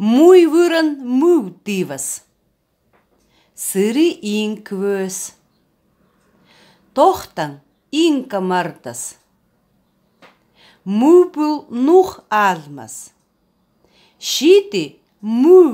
муй вуран му дивас сыры инквез инка мартас, мубул нух алмас шити му